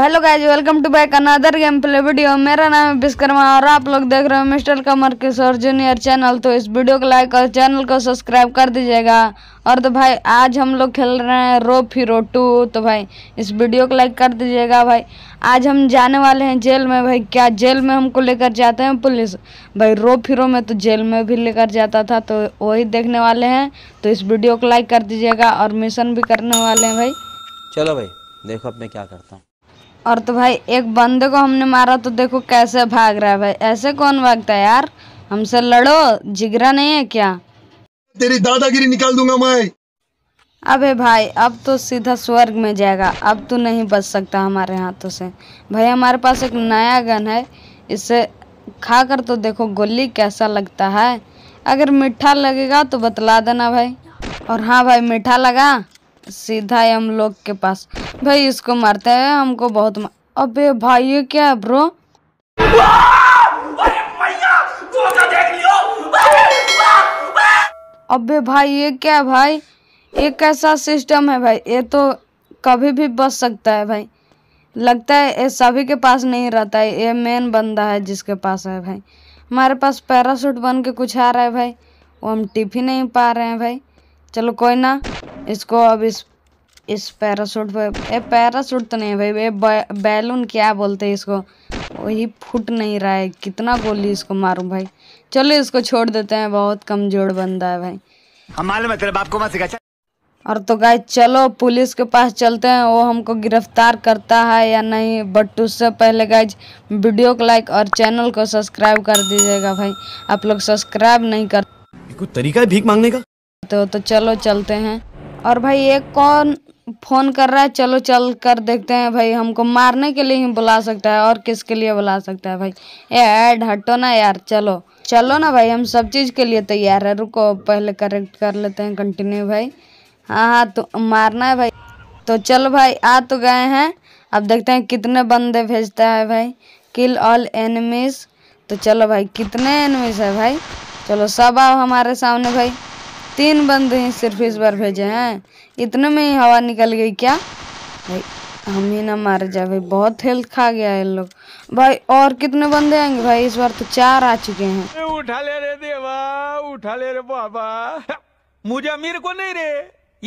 hello guys welcome to back another game play video मेरा नाम है विश्वकर्मा और आप लोग देख रहे हो mister Kamar Kishore junior channel तो इस वीडियो को लाइक और चैनल को सब्सक्राइब कर दीजिएगा और तो भाई आज हम लोग खेल रहे हैं रो फिरो टू तो भाई इस वीडियो को लाइक कर दीजिएगा भाई आज हम जाने वाले हैं जेल में भाई क्या जेल में हमको लेकर जाते हैं पुलिस भाई रो फिरो में तो जेल में भी लेकर जाता था तो वही देखने वाले हैं तो इस वीडियो को लाइक कर दीजिएगा और मिशन भी करने वाले हैं भाई चलो भाई देखो अब मैं क्या करता हूँ और तो भाई एक बंदे को हमने मारा तो देखो कैसे भाग रहा है भाई ऐसे कौन भागता है यार हमसे लड़ो जिगरा नहीं है क्या तेरी दादागिरी निकाल दूंगा मैं अबे भाई अब तो सीधा स्वर्ग में जाएगा अब तो नहीं बच सकता हमारे हाथों से भाई हमारे पास एक नया गन है इसे खा कर तो देखो गोली कैसा लगता है अगर मीठा लगेगा तो बतला देना भाई और हाँ भाई मीठा लगा सीधा है हम लोग के पास भाई इसको मारता है हमको बहुत मा... अबे भाई ये क्या है ब्रो अबे भाई ये क्या है भाई ये कैसा सिस्टम है भाई ये तो कभी भी बच सकता है भाई लगता है ये सभी के पास नहीं रहता है ये मेन बंदा है जिसके पास है भाई हमारे पास पैराशूट बन के कुछ आ रहा है भाई वो हम टिफिन नहीं पा रहे हैं भाई चलो कोई ना इसको अब इस इस पैरासूट पे ए पैरासूट तो नहीं भाई बे, बैलून क्या बोलते हैं इसको वही फूट नहीं रहा है कितना गोली इसको मारूं भाई चलो इसको छोड़ देते हैं बहुत कमजोर बंदा है भाई हमारे तेरे बाप को मत सिखा और तो गाय चलो पुलिस के पास चलते हैं वो हमको गिरफ्तार करता है या नहीं बट उससे पहले गाय वीडियो को लाइक और चैनल को सब्सक्राइब कर दीजिएगा भाई आप लोग सब्सक्राइब नहीं कर तरीका है भीख मांगने का करते हो तो चलो चलते हैं और भाई एक कौन फ़ोन कर रहा है चलो चल कर देखते हैं भाई हमको मारने के लिए ही बुला सकता है और किसके लिए बुला सकता है भाई ए ऐड हटो ना यार चलो चलो ना भाई हम सब चीज़ के लिए तैयार है रुको पहले करेक्ट कर लेते हैं कंटिन्यू भाई हाँ हाँ तो मारना है भाई तो चलो भाई आ तो गए हैं अब देखते हैं कितने बंदे भेजता है भाई किल ऑल एनिमीज तो चलो भाई कितने एनिमीज है भाई चलो सब आओ हमारे सामने भाई तीन बंदे ही सिर्फ इस बार भेजे हैं इतने में ही हवा निकल गई क्या भाई हम ही ना मारे जाए भाई बहुत हेल्थ खा गया है लोग भाई और कितने बंदे आएंगे भाई इस बार तो चार आ चुके हैं उठा ले रे देवा उठा ले रे बाबा मुझे अमीर को नहीं रे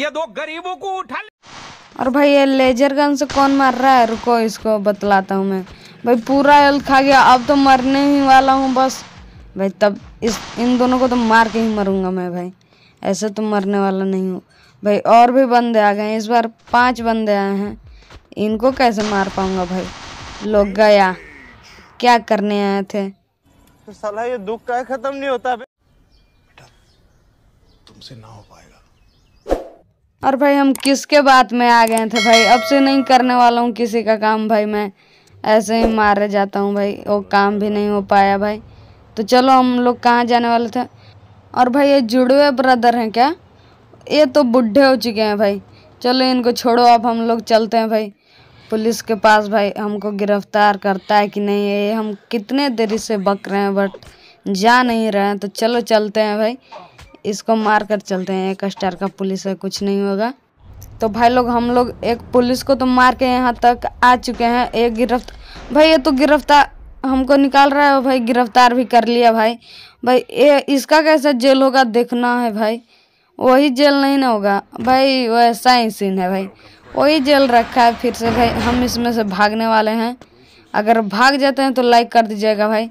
ये दो गरीबों को उठा ले और भाई ये लेजर गन से कौन मर रहा है रुको इसको बतलाता हूँ मैं भाई पूरा हेल्थ खा गया अब तो मरने ही वाला हूँ बस भाई तब इस इन दोनों को तो मार के ही मरूंगा मैं भाई ऐसे तो मरने वाला नहीं हो भाई और भी बंदे आ गए इस बार पांच बंदे आए हैं इनको कैसे मार पाऊंगा भाई लोग गया क्या करने आए थे तो साला ये दुख का खत्म नहीं होता बेटा तुमसे ना हो पाएगा और भाई हम किसके बात में आ गए थे भाई अब से नहीं करने वाला हूँ किसी का काम भाई मैं ऐसे ही मारे जाता हूँ भाई वो काम भी नहीं हो पाया भाई तो चलो हम लोग कहाँ जाने वाले थे और भाई ये जुड़वे ब्रदर हैं क्या ये तो बुढ़े हो चुके हैं भाई चलो इनको छोड़ो अब हम लोग चलते हैं भाई पुलिस के पास भाई हमको गिरफ्तार करता है कि नहीं ये हम कितने देरी से बक रहे हैं बट जा नहीं रहे हैं तो चलो चलते हैं भाई इसको मार कर चलते हैं एक स्टार का पुलिस है कुछ नहीं होगा तो भाई लोग हम लोग एक पुलिस को तो मार के यहाँ तक आ चुके हैं एक गिरफ्त भाई ये तो गिरफ्तार हमको निकाल रहा है भाई गिरफ्तार भी कर लिया भाई भाई ये इसका कैसा जेल होगा देखना है भाई वही जेल नहीं ना होगा भाई वैसा ही सीन है भाई वही जेल रखा है फिर से भाई हम इसमें से भागने वाले हैं अगर भाग जाते हैं तो लाइक कर दीजिएगा भाई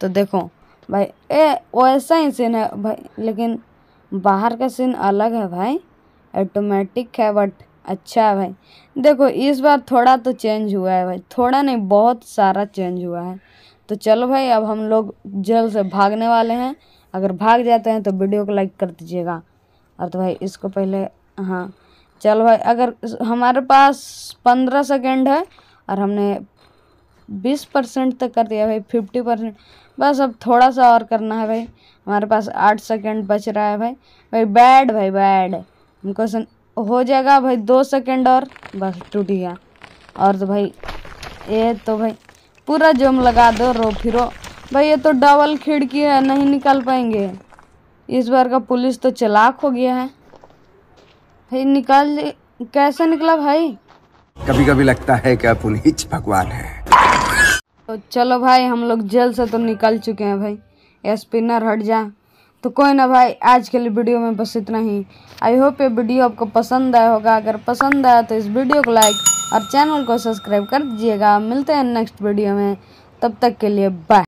तो देखो भाई ए वैसा ही सीन है भाई लेकिन बाहर का सीन अलग है भाई ऑटोमेटिक है बट अच्छा है भाई देखो इस बार थोड़ा तो चेंज हुआ है भाई थोड़ा नहीं बहुत सारा चेंज हुआ है तो चलो भाई अब हम लोग जल्द से भागने वाले हैं अगर भाग जाते हैं तो वीडियो को लाइक कर दीजिएगा और तो भाई इसको पहले हाँ चलो भाई अगर हमारे पास पंद्रह सेकेंड है और हमने बीस परसेंट तक कर दिया भाई फिफ्टी परसेंट बस अब थोड़ा सा और करना है भाई हमारे पास आठ सेकेंड बच रहा है भाई भाई बैड भाई बैड हमको हो जाएगा भाई दो सेकेंड और बस टूट गया और तो भाई ये तो भाई पूरा जम लगा दो रो फिरो भाई ये तो डबल खिड़की है नहीं निकाल पाएंगे इस बार का पुलिस तो चलाक हो गया है भाई निकाल कैसे निकला भाई कभी कभी लगता है कि पुलिस भगवान है तो चलो भाई हम लोग जेल से तो निकल चुके हैं भाई स्पिनर हट जा तो कोई ना भाई आज के लिए वीडियो में बस इतना ही आई होप ये वीडियो आपको पसंद आया होगा अगर पसंद आया तो इस वीडियो को लाइक और चैनल को सब्सक्राइब कर दीजिएगा मिलते हैं नेक्स्ट वीडियो में तब तक के लिए बाय